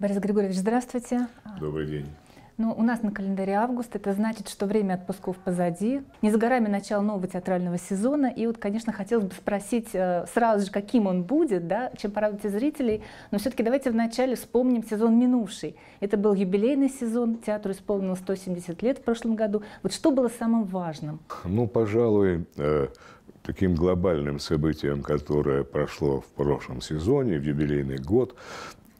Борис Григорьевич, здравствуйте. Добрый день. Ну, у нас на календаре август, это значит, что время отпусков позади. Не за горами начало нового театрального сезона. И вот, конечно, хотелось бы спросить э, сразу же, каким он будет, да, чем порадовать зрителей. Но все-таки давайте вначале вспомним сезон минувший. Это был юбилейный сезон, театру исполнилось 170 лет в прошлом году. Вот что было самым важным? Ну, пожалуй, э, таким глобальным событием, которое прошло в прошлом сезоне, в юбилейный год,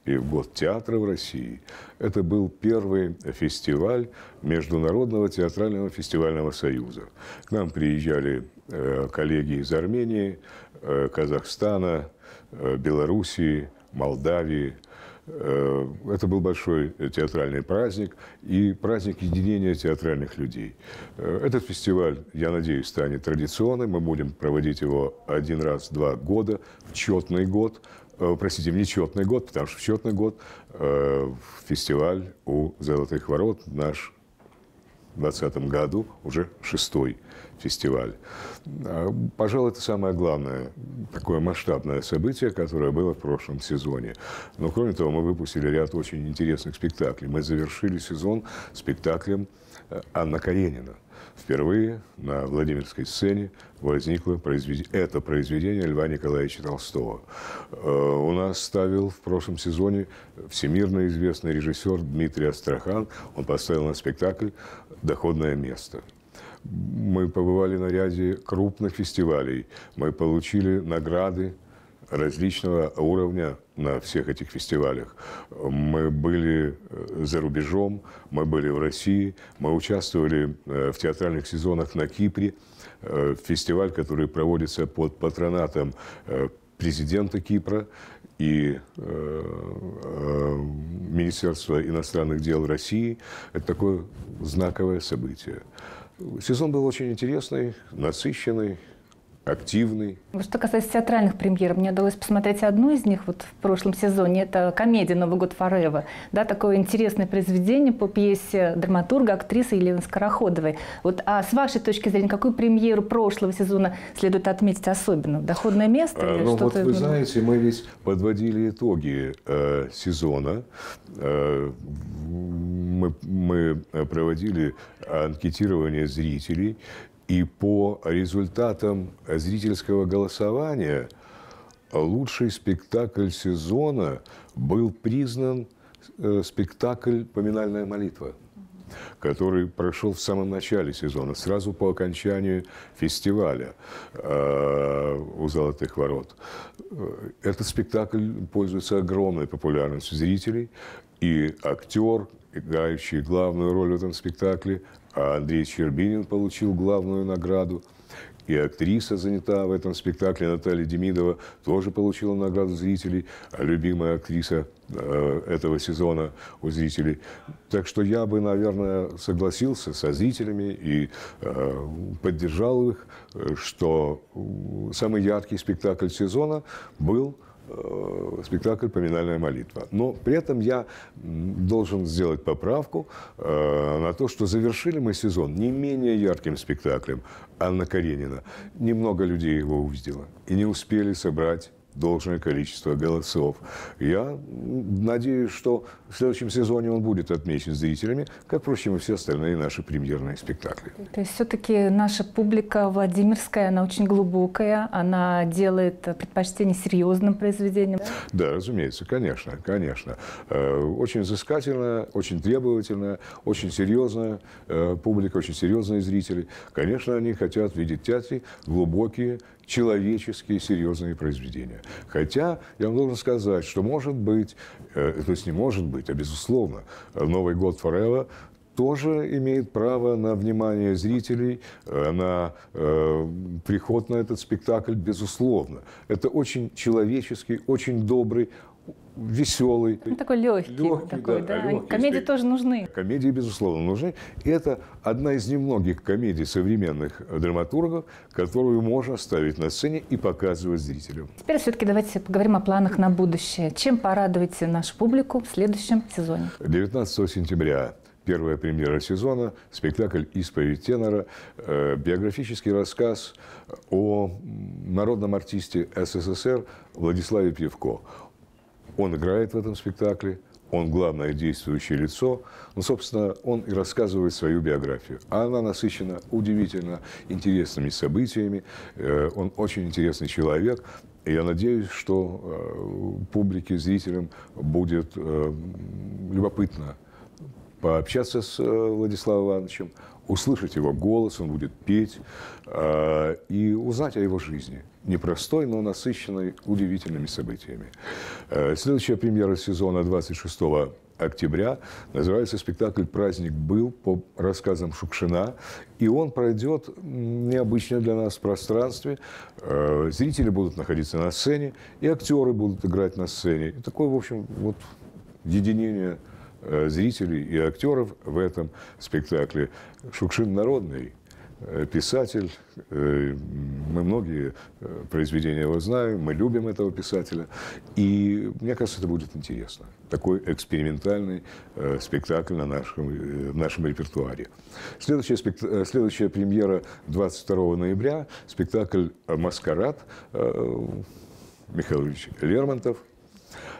и в год театра в России. Это был первый фестиваль Международного театрального фестивального союза. К нам приезжали э, коллеги из Армении, э, Казахстана, э, Белоруссии, Молдавии. Это был большой театральный праздник и праздник единения театральных людей. Этот фестиваль, я надеюсь, станет традиционным. Мы будем проводить его один раз в два года, в четный год. Э, простите, в нечетный год, потому что в четный год э, фестиваль у «Золотых ворот» наш в 2020 году уже шестой фестиваль. Э, пожалуй, это самое главное, такое масштабное событие, которое было в прошлом сезоне. Но, кроме того, мы выпустили ряд очень интересных спектаклей. Мы завершили сезон спектаклем э, Анна Каренина – Впервые на Владимирской сцене возникло произведение, это произведение Льва Николаевича Толстого. Э, у нас ставил в прошлом сезоне всемирно известный режиссер Дмитрий Астрахан. Он поставил на спектакль «Доходное место». Мы побывали на ряде крупных фестивалей. Мы получили награды различного уровня на всех этих фестивалях. Мы были э, за рубежом, мы были в России, мы участвовали э, в театральных сезонах на Кипре, э, фестиваль, который проводится под патронатом президента Кипра и Министерства иностранных дел России. Это такое знаковое событие. Сезон был очень интересный, насыщенный активный. Что касается театральных премьер, мне удалось посмотреть одну из них вот в прошлом сезоне. Это комедия «Новый год Форева». Да, такое интересное произведение по пьесе драматурга, актрисы Елены Скороходовой. Вот, а с вашей точки зрения, какую премьеру прошлого сезона следует отметить особенно? «Доходное место» а, или а, ну, Вот вы знаете, мы ведь подводили итоги э, сезона. Э, мы, мы э, проводили анкетирование зрителей и по результатам зрительского голосования лучший спектакль сезона был признан э, спектакль «Поминальная молитва», который прошел в самом начале сезона, сразу по окончанию фестиваля э, у «Золотых ворот». Э, этот спектакль пользуется огромной популярностью зрителей, и актер, играющий главную роль в этом спектакле, а Андрей Щербинин получил главную награду. И актриса занята в этом спектакле Наталья Демидова тоже получила награду зрителей, а любимая актриса э, этого сезона у зрителей. Так что я бы, наверное, согласился со зрителями и э, поддержал их, э, что самый яркий спектакль сезона был Э, спектакль «Поминальная молитва». Но при этом я должен сделать поправку э, на то, что завершили мы сезон не менее ярким спектаклем «Анна Каренина». Немного людей его увидело и не успели собрать должное количество голосов. Я надеюсь, что в следующем сезоне он будет отмечен зрителями, как, впрочем, и все остальные наши премьерные спектакли. То есть все-таки наша публика Владимирская, она очень глубокая, она делает предпочтение серьезным произведениям. Да, разумеется, конечно, конечно. Э, очень взыскательно, очень требовательная, очень серьезная э, публика, очень серьезные зрители. Конечно, они хотят видеть театре глубокие человеческие серьезные произведения. Хотя я вам должен сказать, что может быть, э, то есть не может быть, а безусловно, «Новый год Форева» тоже имеет право на внимание зрителей, э, на э, приход на этот спектакль, безусловно. Это очень человеческий, очень добрый, веселый. Ну, такой легкий, легкий такой, да. да. Легкий, комедии тоже нужны. Комедии, безусловно, нужны. и Это одна из немногих комедий современных драматургов, которую можно ставить на сцене и показывать зрителям. Теперь все-таки давайте поговорим о планах на будущее. Чем порадуете нашу публику в следующем сезоне? 19 сентября первая премьера сезона, спектакль «Исповедь тенора», э, биографический рассказ о народном артисте СССР Владиславе Пьевко. Он играет в этом спектакле, он главное действующее лицо. но, ну, собственно, он и рассказывает свою биографию. А она насыщена удивительно интересными событиями. Э, он очень интересный человек. И я надеюсь, что э, публике, зрителям будет э, любопытно пообщаться с э, Владиславом Ивановичем, услышать его голос, он будет петь, э, и узнать о его жизни. Непростой, но насыщенной удивительными событиями. Э, следующая премьера сезона 26 октября называется спектакль «Праздник был» по рассказам Шукшина. И он пройдет необычно для нас в пространстве. Зрители будут находиться на сцене, и актеры будут играть на сцене. И такое, в общем, вот единение – Э, зрителей и актеров в этом спектакле. Шукшин народный, э, писатель. Э, мы многие произведения его знаем, мы любим этого писателя. И мне кажется, это будет интересно. Такой экспериментальный спектакль на нашем, в нашем репертуаре. Следующая, спект... Следующая премьера 22 ноября. Спектакль «Маскарад» Михаил Ильич Лермонтов –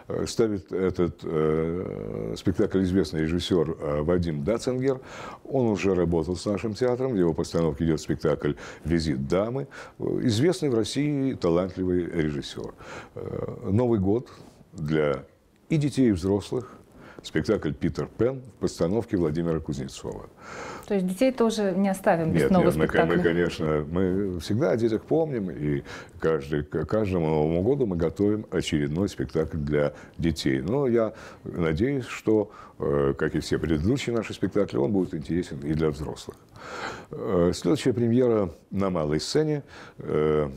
Э, ставит этот э, спектакль известный режиссер э, Вадим Дацингер. Он уже работал с нашим театром, в его постановке идет спектакль «Визит дамы». Э, известный в России талантливый режиссер. Э, Новый год для и детей, и взрослых – спектакль «Питер Пен» в постановке Владимира Кузнецова. То есть детей тоже не оставим без нет, нового нет, спектакля? Нет, мы, конечно, мы всегда о детях помним, и каждый, к каждому Новому году мы готовим очередной спектакль для детей. Но я надеюсь, что, э, как и все предыдущие наши спектакли, он будет интересен и для взрослых. Э, следующая премьера на малой сцене э,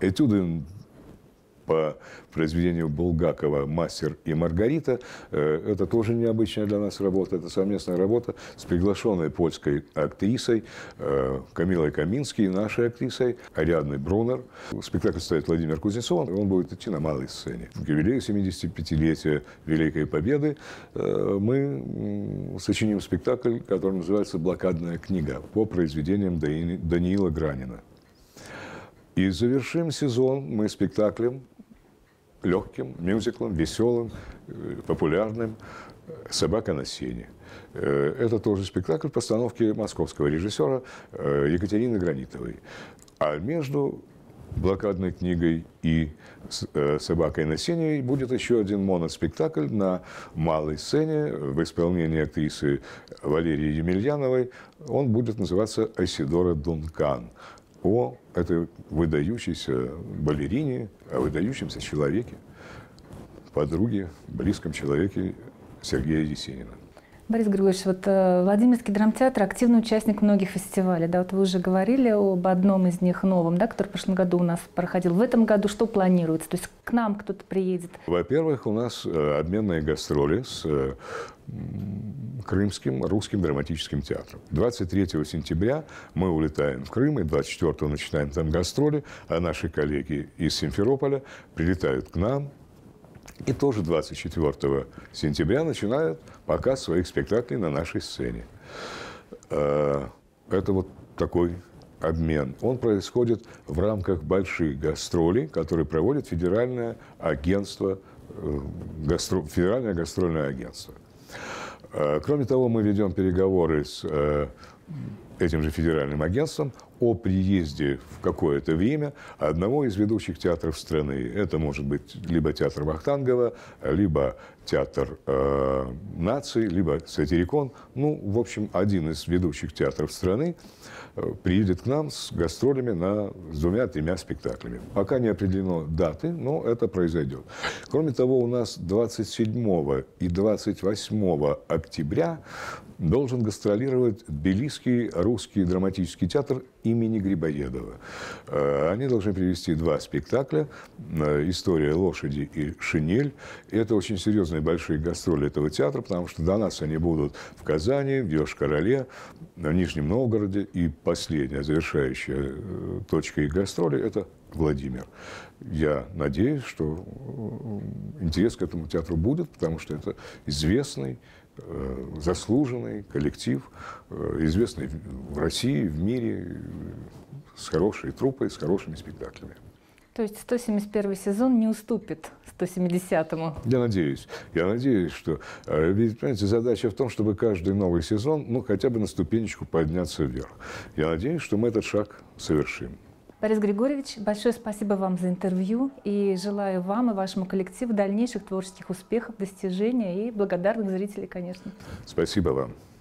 этюды по произведению Булгакова «Мастер и Маргарита». Э, это тоже необычная для нас работа. Это совместная работа с приглашенной польской актрисой э, Камилой Каминской и нашей актрисой Ариадной Брунер. Спектакль стоит Владимир Кузнецов. Он будет идти на малой сцене. В юбилею 75-летия Великой Победы э, мы сочиним спектакль, который называется «Блокадная книга» по произведениям Даниила Гранина. И завершим сезон мы спектаклем легким мюзиклом, веселым, э, популярным э, «Собака на сене». Э, это тоже спектакль постановки московского режиссера Екатерины Гранитовой. А между блокадной книгой и «Собакой на сене» будет еще один моноспектакль на малой сцене в исполнении актрисы Валерии Емельяновой. Он будет называться «Асидора Дункан» о этой выдающейся балерине, о а выдающемся человеке, подруге, близком человеке Сергея Есенина. Борис Григорьевич, вот э, Владимирский драмтеатр активный участник многих фестивалей. Да, вот вы уже говорили об одном из них новом, да, который в прошлом году у нас проходил. В этом году что планируется? То есть к нам кто-то приедет? Во-первых, у нас э, обменные гастроли с э, Крымским русским драматическим театром. 23 сентября мы улетаем в Крым, и 24 начинаем там гастроли, а наши коллеги из Симферополя прилетают к нам, и тоже 24 сентября начинают показ своих спектаклей на нашей сцене. Э, это вот такой обмен. Он происходит в рамках больших гастролей, которые проводит Федеральное агентство, э, гастро, Федеральное гастрольное агентство. Э, кроме того, мы ведем переговоры с этим же федеральным агентством о приезде в какое-то время одного из ведущих театров страны. Это может быть либо театр Вахтангова, либо театр э, нации, либо сатирикон. Ну, в общем, один из ведущих театров страны э, приедет к нам с гастролями на, с двумя-тремя спектаклями. Пока не определено даты, но это произойдет. Кроме того, у нас 27 и 28 октября должен гастролировать Тбилисский русский драматический театр имени Грибоедова. Э, они должны привести два спектакля. Э, «История лошади» и «Шинель». Это очень серьезные большие гастроли этого театра, потому что до нас они будут в Казани, в Йошкар-Оле, в Нижнем Новгороде. И последняя завершающая э, точка их гастроли – это Владимир. Я надеюсь, что интерес к этому театру будет, потому что это известный Э, заслуженный коллектив, э, известный в России, в мире, с хорошей труппой, с хорошими спектаклями. То есть 171 сезон не уступит 170-му? Я надеюсь. Я надеюсь, что... Э, ведь, понимаете, задача в том, чтобы каждый новый сезон, ну, хотя бы на ступенечку подняться вверх. Я надеюсь, что мы этот шаг совершим. Борис Григорьевич, большое спасибо вам за интервью и желаю вам и вашему коллективу дальнейших творческих успехов, достижений и благодарных зрителей, конечно. Спасибо вам.